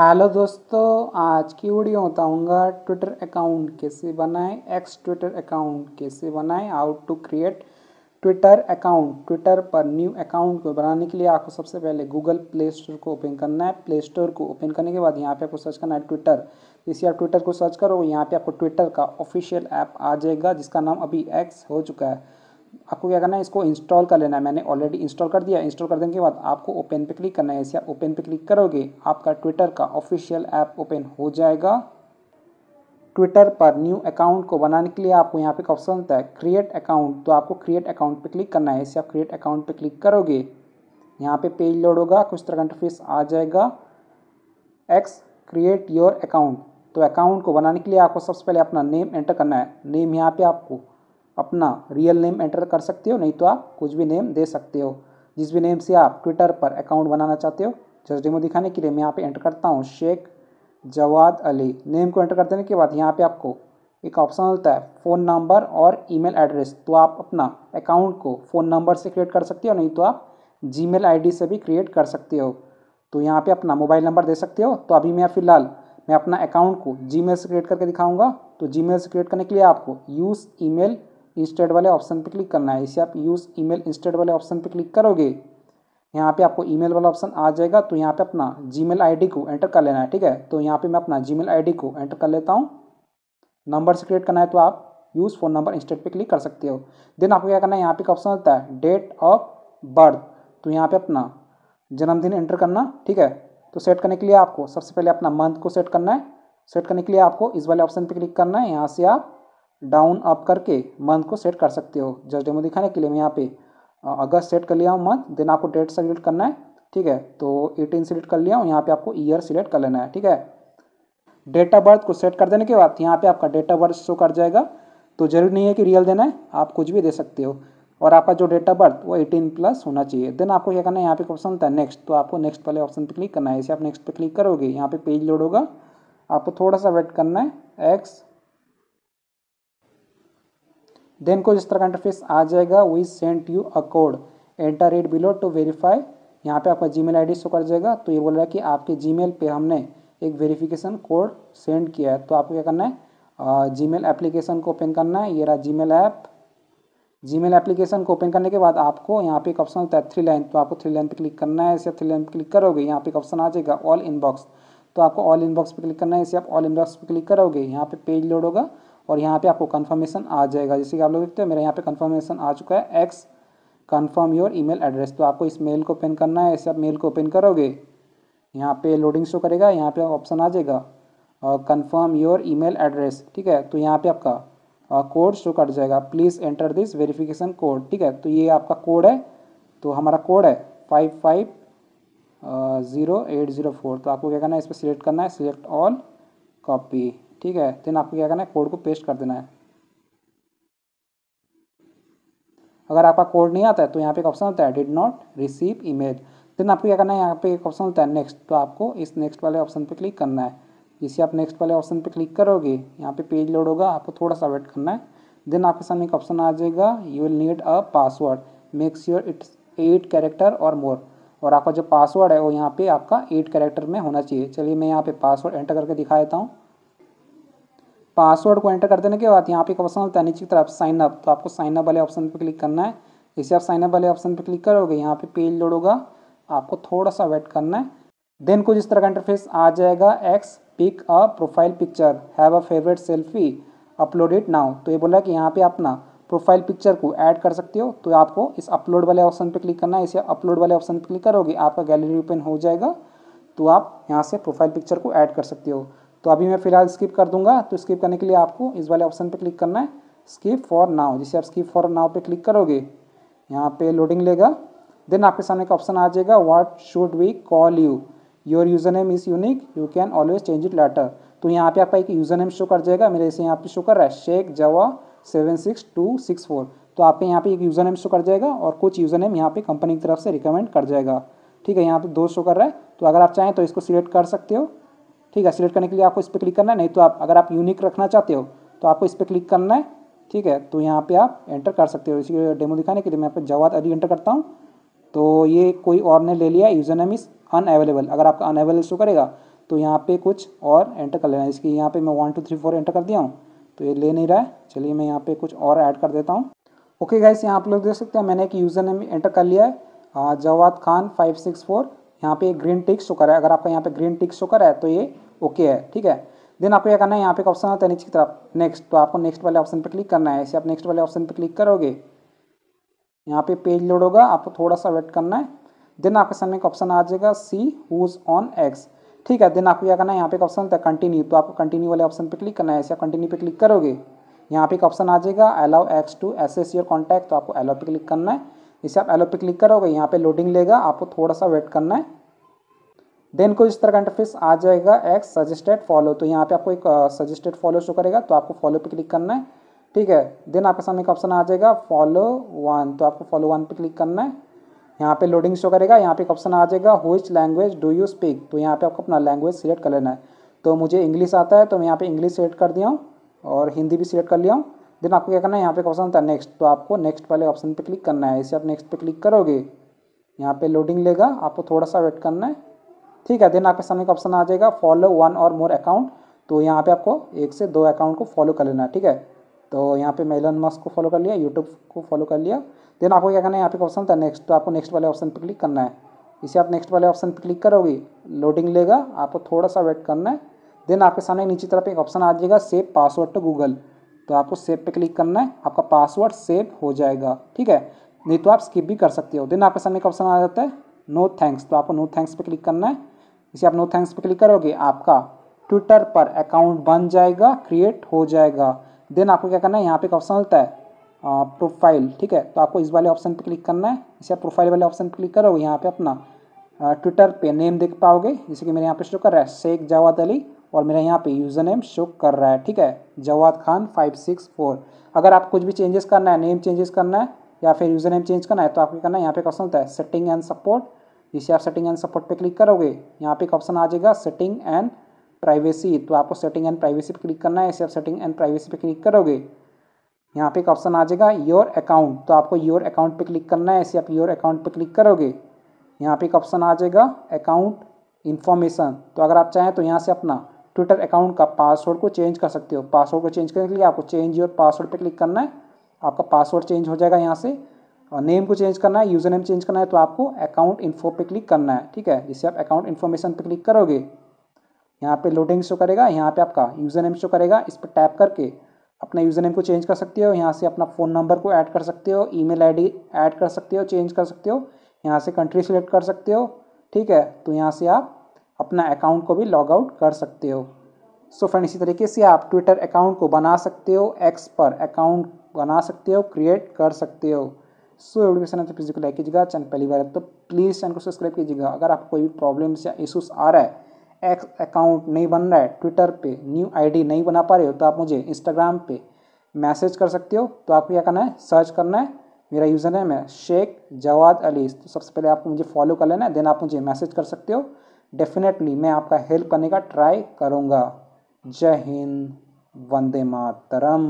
hello दोस्तों आज की वीडियो बताऊंगा ट्विटर अकाउंट कैसे बनाएं एक्स ट्विटर अकाउंट कैसे बनाएं how to create Twitter account Twitter पर न्यू अकाउंट को बनाने के लिए आपको सबसे पहले गूगल प्ले स्टोर को ओपन करना है प्ले स्टोर को ओपन करने के बाद यहाँ पे आपको सर्च करना है ट्विटर जैसे आप ट्विटर को सर्च करो यहाँ पे आपको ट्विटर का ऑफिशियल ऐप आ जाएगा जिसका नाम अभी एक्स हो चुका है आपको क्या करना है इसको इंस्टॉल कर लेना है मैंने ऑलरेडी इंस्टॉल कर दिया इंस्टॉल कर देने के बाद आपको ओपन पे क्लिक करना है ऐसे ओपन पे क्लिक करोगे आपका ट्विटर का ऑफिशियल ऐप ओपन हो जाएगा ट्विटर पर न्यू अकाउंट को बनाने के लिए आपको यहाँ पे एक ऑप्शन होता है क्रिएट अकाउंट तो आपको क्रिएट अकाउंट पर क्लिक करना है ऐसे आप क्रिएट अकाउंट पर क्लिक करोगे यहाँ पे पेज लोड होगा कुछ तरह का इंटरफेस आ जाएगा एक्स क्रिएट योर अकाउंट तो अकाउंट को बनाने के लिए आपको सबसे पहले अपना नेम एंटर करना है नेम यहाँ पे आपको अपना रियल नेम एंटर कर सकते हो नहीं तो आप कुछ भी नेम दे सकते हो जिस भी नेम से आप ट्विटर पर अकाउंट बनाना चाहते हो जस्ट डेमो दिखाने के लिए मैं यहाँ पे एंटर करता हूँ शेख जवाद अली नेम को एंटर कर देने के बाद यहाँ पे आपको एक ऑप्शन होता है फ़ोन नंबर और ईमेल एड्रेस तो आप अपना अकाउंट को फ़ोन नंबर से क्रिएट कर सकते हो नहीं तो आप जी मेल से भी क्रिएट कर सकते हो तो यहाँ पर अपना मोबाइल नंबर दे सकते हो तो अभी मैं फ़िलहाल मैं अपना अकाउंट को जी से क्रिएट करके दिखाऊँगा तो जी से क्रिएट करने के लिए आपको यूज़ ई इंस्टेड वाले ऑप्शन पर क्लिक करना है इसे आप यूज़ ई मेल वाले ऑप्शन पर क्लिक करोगे यहाँ पे आपको ईमेल वाला ऑप्शन आ जाएगा तो यहाँ पे अपना जीमेल आईडी को एंटर कर लेना है ठीक है तो यहाँ पे मैं अपना जीमेल आईडी को एंटर कर लेता हूँ नंबर से क्रिएट करना है तो आप यूज़ फोन नंबर इंस्टेंट पे क्लिक कर सकते हो देन आपको क्या करना है यहाँ पे एक ऑप्शन होता है डेट ऑफ बर्थ तो यहाँ पे अपना जन्मदिन एंटर करना ठीक है तो सेट करने के लिए आपको सबसे पहले अपना मंथ को सेट करना है सेट करने के लिए आपको इस वाले ऑप्शन पर क्लिक करना है यहाँ से आप डाउन अप करके मंथ को सेट कर सकते हो जस्ट डेमो दिखाने के लिए मैं यहाँ पे अगस्त सेट कर लिया हूँ मंथ देन आपको डेट सेलेक्ट करना है ठीक है तो एटीन सेलेक्ट कर लिया हूँ यहाँ पे आपको ईयर सिलेक्ट कर लेना है ठीक है डेट ऑफ बर्थ को सेट कर देने के बाद यहाँ पे आपका डेट ऑफ बर्थ शो कर जाएगा तो जरूरी नहीं है कि रियल देना है आप कुछ भी दे सकते हो और आपका जो डेट ऑफ बर्थ वो एटीन प्लस होना चाहिए देन आपको क्या करना है यहाँ पे ऑप्शन होता है नेक्स्ट तो आपको नेक्स्ट वाले ऑप्शन पर क्लिक करना है इसे आप नेक्स्ट पर क्लिक करोगे यहाँ पे पेज लोड होगा आपको थोड़ा सा वेट करना है एक्स देन को जिस तरह का इंटरफेस आ जाएगा we sent you a code enter it below to verify यहाँ पे आपका जी मेल आई शो कर जाएगा तो ये बोल रहा है कि आपके जी मेल पर हमने एक वेरिफिकेशन कोड सेंड किया है तो आपको क्या करना है जी मेल एप्लीकेशन को ओपन करना है ये रहा Gmail app Gmail application को ओपन करने के बाद आपको यहाँ पे एक ऑप्शन होता है थ्री लाइन तो आपको थ्री लाइन पे क्लिक करना है ऐसे थ्री लाइन पे क्लिक करोगे यहाँ पे एक ऑप्शन आ जाएगा ऑल इनबॉक्स तो आपको ऑल इनबॉक्स पे क्लिक करना है इसे आप ऑल इनबॉक्स पे क्लिक करोगे यहाँ पे पेज लोड होगा और यहाँ पे आपको कन्फर्मेशन आ जाएगा जैसे कि आप लोग देखते हैं मेरा यहाँ पे कन्फर्मेशन आ चुका है X confirm your email address तो आपको इस मेल को ओपन करना है ऐसे आप मेल को ओपन करोगे यहाँ पे लोडिंग शो करेगा यहाँ पे ऑप्शन आ जाएगा और कन्फर्म योर ईमेल एड्रेस ठीक है तो यहाँ पे आपका कोड शो कर जाएगा please enter this verification code ठीक है तो ये आपका कोड है तो हमारा कोड है five five zero eight zero four तो आपको क्या करना है इस पर सिलेक्ट करना है सिलेक्ट ऑल कॉपी ठीक है देन आपको क्या करना है कोड को पेस्ट कर देना है अगर आपका कोड नहीं आता है तो यहाँ पे एक ऑप्शन होता है did not receive email then आपको क्या करना है यहाँ पे एक ऑप्शन होता है नेक्स्ट तो आपको इस नेक्स्ट वाले ऑप्शन पे क्लिक करना है जैसे आप नेक्स्ट वाले ऑप्शन पे क्लिक करोगे यहाँ पे पेज लोड होगा आपको थोड़ा सा वेट करना है देन आपके सामने एक ऑप्शन आ जाएगा you will need a password make sure it's eight character or more और आपका जो पासवर्ड है वो यहाँ पे आपका एट कैरेक्टर में होना चाहिए चलिए मैं यहाँ पे पासवर्ड एंटर करके दिखा देता हूँ पासवर्ड को एंटर कर देने के बाद यहाँ पे एक ऑप्शन होता है नीचे की तरफ साइन अप तो आपको साइन अप वाले ऑप्शन पर क्लिक करना है जैसे आप साइन अप वाले ऑप्शन पर क्लिक करोगे यहाँ पे पेज लोड होगा आपको थोड़ा सा वेट करना है देन कुछ इस तरह का इंटरफेस आ जाएगा X pick a profile picture have a favourite selfie upload it now तो ये बोला कि यहाँ पे अपना प्रोफाइल पिक्चर को ऐड कर सकते हो तो आपको इस अपलोड वाले ऑप्शन पर क्लिक करना है इसे अपलोड वाले ऑप्शन पर क्लिक करोगे आपका गैलरी ओपन हो जाएगा तो आप यहाँ से प्रोफाइल पिक्चर को ऐड कर सकते हो तो अभी मैं फिलहाल स्किप कर दूंगा तो स्किप करने के लिए आपको इस वाले ऑप्शन पर क्लिक करना है स्किप फॉर नाव जिसे आप स्किप फॉर नाव पर क्लिक करोगे यहाँ पे लोडिंग लेगा देन आपके सामने का ऑप्शन आ जाएगा what should we call you your username is unique you can always change it later तो यहाँ पे आपका एक यूज़र नेम शो कर जाएगा मेरे से यहाँ पे शो कर रहा है Sheikh Jawad seven six two six four तो आपके यहाँ पे एक यूज़र नेम शो कर जाएगा और कुछ यूज़र नेम यहाँ पे कंपनी की तरफ से रिकमेंड कर जाएगा ठीक है यहाँ पे दो शो कर रहा है तो अगर आप चाहें तो इसको सिलेक्ट कर सकते हो ठीक है सिलेक्ट करने के लिए आपको इस पर क्लिक करना है नहीं तो आप अगर आप यूनिक रखना चाहते हो तो आपको इस पर क्लिक करना है ठीक है तो यहाँ पे आप एंटर कर सकते हो इसी डेमो दिखाने के लिए मैं आप जवाब जवाद अली एंटर करता हूँ तो ये कोई और ने ले लिया यूज़र नेम इज़ अवेलेबल अगर आपका अनअवेलेबल शो करेगा तो यहाँ पे कुछ और एंटर कर लेना है इसकी यहाँ पे मैं one two three four enter कर दिया हूँ तो ये ले नहीं रहा है चलिए मैं यहाँ पे कुछ और ऐड कर देता हूँ ओके गाइस यहाँ आप लोग देख सकते हैं मैंने एक यूज़र नेम एंटर कर लिया है Jawad Khan five six four यहाँ पे ग्रीन टिक शो करा है अगर आपका यहाँ पे ग्रीन टिक शो करा है तो ये ओके है ठीक है देन आपको क्या करना है यहाँ पे एक ऑप्शन आता है नीचे की तरफ नेक्स्ट तो आपको नेक्स्ट वाले ऑप्शन पर क्लिक करना है ऐसे आप नेक्स्ट वाले ऑप्शन पर क्लिक करोगे यहाँ पे पेज लोड होगा आपको थोड़ा सा वेट करना है देन आपके सामने एक ऑप्शन आ जाएगा सी हुज ऑन एक्स ठीक है देन आपको क्या करना है यहाँ पे एक ऑप्शन होता है कंटिन्यू तो आपको कंटिन्यू वाले ऑप्शन पर क्लिक करना है ऐसे आप कंटिन्यू पर क्लिक करोगे यहाँ पे एक ऑप्शन आ जाएगा allow X to access your contact तो आपको अलाउ पे क्लिक करना है इसे आप एलो पे क्लिक करोगे यहाँ पे लोडिंग लेगा आपको थोड़ा सा वेट करना है देन को इस तरह का इंटरफेस आ जाएगा एक्स सजेस्टेड फॉलो तो यहाँ पे आपको एक सजेस्टेड फॉलो शो करेगा तो आपको फॉलो पे क्लिक करना है ठीक है देन आपके सामने एक ऑप्शन आ जाएगा फॉलो वन तो आपको फॉलो वन पे क्लिक करना है यहाँ पे लोडिंग शो करेगा यहाँ पे एक ऑप्शन आ जाएगा which language do you speak तो यहाँ पे आपको अपना लैंग्वेज सिलेक्ट कर लेना है तो मुझे इंग्लिश आता है तो मैं यहाँ पे इंग्लिश सिलेक्ट कर दिया हूँ और हिंदी भी सिलेक्ट कर लिया हूँ देन आपको क्या करना है यहाँ पे एक ऑप्शन था नेक्स्ट तो आपको नेक्स्ट वाले ऑप्शन पे क्लिक करना है इसे आप नेक्स्ट पे क्लिक करोगे यहाँ पे लोडिंग लेगा आपको थोड़ा सा वेट करना है ठीक है देन आपके सामने एक ऑप्शन आ जाएगा फॉलो वन और मोर अकाउंट तो यहाँ पे आपको एक से दो अकाउंट को फॉलो कर लेना है ठीक है तो यहाँ पे मेलन मस्क को फॉलो कर लिया यूट्यूब को फॉलो कर लिया देन आपको क्या करना है यहाँ पे ऑप्शन था नेक्स्ट तो आपको नेक्स्ट वाले ऑप्शन पर क्लिक करना है इसे आप नेक्स्ट वाले ऑप्शन पर क्लिक करोगे लोडिंग लेगा आपको थोड़ा सा वेट करना है देन आपके सामने नीचे तरफ एक ऑप्शन आ जाएगा सेव पासवर्ड टू गूगल तो आपको सेव पे क्लिक करना है आपका पासवर्ड सेव हो जाएगा ठीक है नहीं तो आप स्किप भी कर सकते हो देन आपके सामने एक ऑप्शन आ जाता है नो थैंक्स तो आपको नो थैंक्स पे क्लिक करना है इसे आप नो थैंक्स पे क्लिक करोगे आपका ट्विटर पर अकाउंट बन जाएगा क्रिएट हो जाएगा देन आपको क्या करना है यहाँ पे एक ऑप्शन होता है प्रोफाइल ठीक है तो आपको इस वाले ऑप्शन पर क्लिक करना है इसे आप प्रोफाइल वाले ऑप्शन पर क्लिक करोगे यहाँ पर अपना ट्विटर पर नेम देख पाओगे जैसे कि मेरे यहाँ पर शुरू कर रहा है शेख जवाद अली और मेरा यहाँ पे यूज़र नेम शो कर रहा है ठीक है Jawad Khan five six four अगर आप कुछ भी चेंजेस करना है नेम चेंजेस करना है या फिर यूज़र नेम चेंज करना है तो आपको करना है यहाँ पे ऑप्शन होता है सेटिंग एंड सपोर्ट जिसे आप सेटिंग एंड सपोर्ट पे क्लिक करोगे यहाँ पे एक ऑप्शन आ जाएगा सेटिंग एंड प्राइवेसी तो आपको सेटिंग एंड प्राइवेसी पर क्लिक करना है इसे आप सेटिंग एंड प्राइवेसी पे क्लिक करोगे यहाँ पे एक ऑप्शन आ जाएगा योर अकाउंट तो आपको योर अकाउंट पर क्लिक करना है ऐसे आप योर अकाउंट पर क्लिक करोगे यहाँ पे एक ऑप्शन आ जाएगा अकाउंट इन्फॉर्मेशन तो अगर आप चाहें तो यहाँ से अपना ट्विटर अकाउंट का पासवर्ड को चेंज कर सकते हो पासवर्ड को चेंज करने के लिए आपको चेंज योर पासवर्ड पर क्लिक करना है आपका पासवर्ड चेंज हो जाएगा यहाँ से और नेम को चेंज करना है यूज़र नेम चेंज करना है तो आपको अकाउंट इन्फो पे क्लिक करना है ठीक है जिससे आप अकाउंट इन्फॉर्मेशन पे क्लिक करोगे यहाँ पे लोडिंग शो करेगा यहाँ पे आपका यूज़र नेम शो करेगा इस पर टैप करके अपना यूज़र नेम को चेंज कर सकते हो यहाँ से अपना फ़ोन नंबर को ऐड कर सकते हो ई मेल ऐड कर सकते हो चेंज कर सकते हो यहाँ से कंट्री सेलेक्ट कर सकते हो ठीक है तो यहाँ से आप अपना अकाउंट को भी लॉग आउट कर सकते हो सो so फ्रेंड इसी तरीके से आप ट्विटर अकाउंट को बना सकते हो एक्स पर अकाउंट बना सकते हो क्रिएट कर सकते हो सो वीडियो पसंद तो प्लीज़ को लाइक कीजिएगा चैनल पहली बार तो प्लीज़ चैनल को सब्सक्राइब कीजिएगा अगर आपको कोई भी प्रॉब्लम्स या इशूज़ आ रहा है एक्स अकाउंट नहीं बन रहा है ट्विटर पे न्यू आईडी नहीं बना पा रहे हो तो आप मुझे इंस्टाग्राम पे मैसेज कर सकते हो तो आपको क्या करना है सर्च करना है मेरा यूज़र नेम है शेख जवाद अली तो सबसे पहले आपको मुझे फॉलो कर लेना है देन आप मुझे मैसेज कर सकते हो डेफिनेटली मैं आपका हेल्प करने का ट्राई करूँगा जय हिंद वंदे मातरम